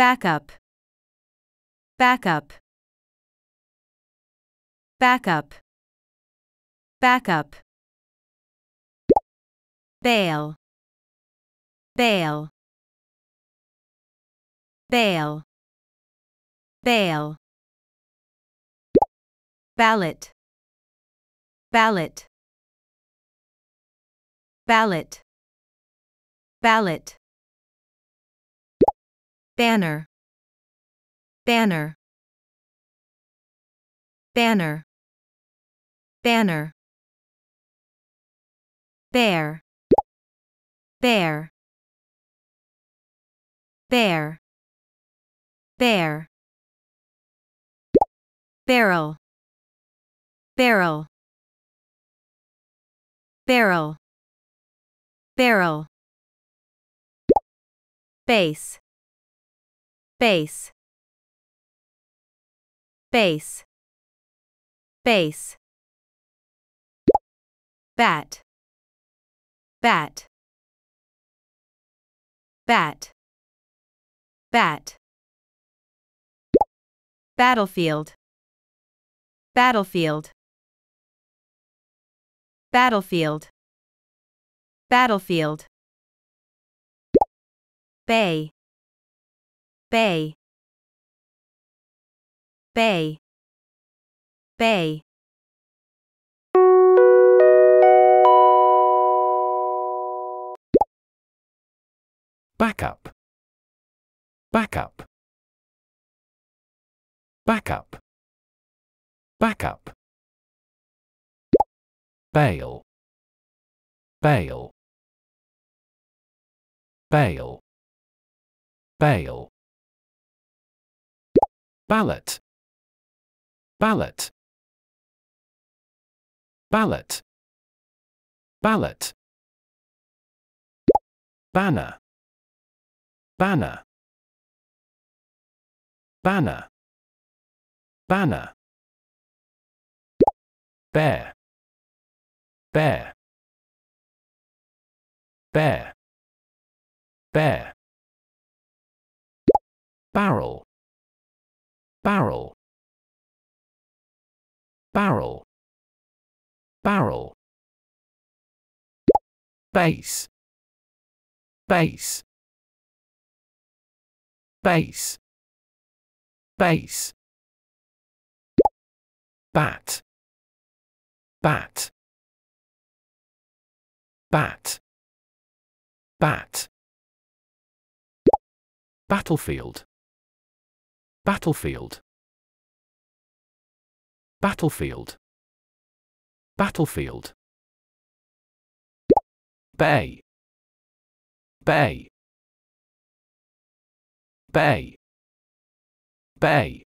backup backup backup backup bail bail bail bail ballot ballot ballot ballot banner banner banner banner bear bear bear bear barrel barrel barrel barrel base base base base bat bat bat bat battlefield battlefield battlefield battlefield bay bay bay bay backup backup backup backup bail bail bail bail ballot ballot ballot ballot banner banner banner banner bear bear bear bear barrel barrel barrel barrel base base base base bat bat bat bat battlefield Battlefield. Battlefield. Battlefield. Bay. Bay. Bay. Bay.